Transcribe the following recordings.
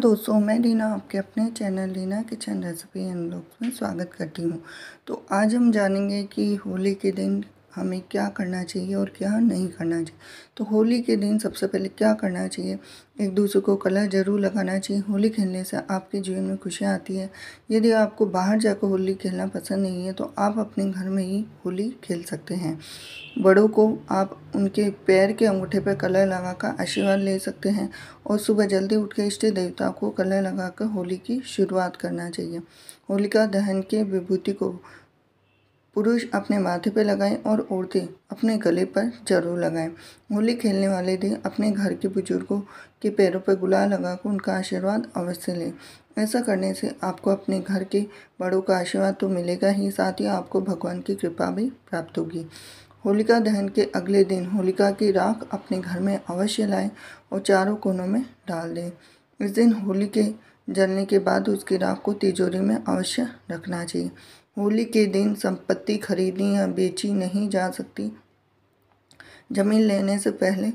दोस्तों मैं रीना आपके अपने channel Reena kitchen recipe and blogs में स्वागत करती हूँ तो आज हम जानेंगे कि होली के दिन हमें क्या करना चाहिए और क्या नहीं करना चाहिए तो होली के दिन सबसे पहले क्या करना चाहिए एक दूसरे को कलर ज़रूर लगाना चाहिए होली खेलने से आपके जीवन में खुशियाँ आती है यदि आपको बाहर जाकर होली खेलना पसंद नहीं है तो आप अपने घर में ही होली खेल सकते हैं बड़ों को आप उनके पैर के अंगूठे पर कलर कर आशीर्वाद ले सकते हैं और सुबह जल्दी उठ के इष्ट देवता को कलर कर होली की शुरुआत करना चाहिए होलिका दहन के विभूति को पुरुष अपने माथे पर लगाएं और औरतें अपने गले पर जरूर लगाएं होली खेलने वाले दिन अपने घर के बुजुर्गों के पैरों पर गुलाल लगाकर उनका आशीर्वाद अवश्य लें ऐसा करने से आपको अपने घर के बड़ों का आशीर्वाद तो मिलेगा ही साथ ही आपको भगवान की कृपा भी प्राप्त होगी होलिका दहन के अगले दिन होलिका की राख अपने घर में अवश्य लाएं और चारों कोनों में डाल दें इस दिन होली के जलने के बाद उसकी राख को तिजोरी में अवश्य रखना चाहिए होली के दिन संपत्ति खरीदी या बेची नहीं जा सकती जमीन लेने से पहले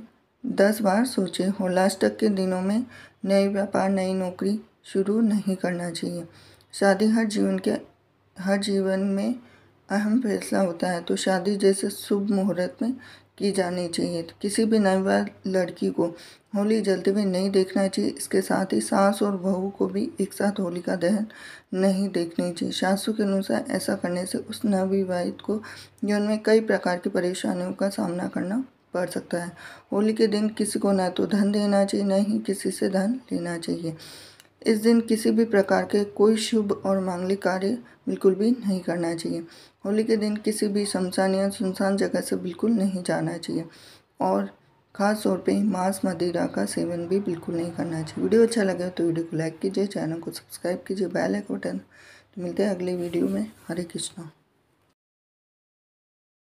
दस बार सोचें होलास्टक के दिनों में नए व्यापार नई नौकरी शुरू नहीं करना चाहिए शादी हर जीवन के हर जीवन में अहम फैसला होता है तो शादी जैसे शुभ मुहूर्त में की जानी चाहिए किसी भी नाबालिग लड़की को होली जलते हुए नहीं देखना चाहिए इसके साथ ही सास और बहू को भी एक साथ होली का दहन नहीं देखनी चाहिए शास्त्रों के अनुसार ऐसा करने से उस नवविवाहित को जीवन में कई प्रकार की परेशानियों का सामना करना पड़ सकता है होली के दिन किसी को न तो धन देना चाहिए न ही किसी से धन लेना चाहिए इस दिन किसी भी प्रकार के कोई शुभ और मांगलिक कार्य बिल्कुल भी नहीं करना चाहिए होली के दिन किसी भी शमशान या सुनसान जगह से बिल्कुल नहीं जाना चाहिए और खास तौर पे मांस मदिरा का सेवन भी बिल्कुल नहीं करना चाहिए वीडियो अच्छा लगे तो वीडियो को लाइक कीजिए चैनल को सब्सक्राइब कीजिए बेल आइकन बटन तो मिलते हैं अगले वीडियो में हरे कृष्णा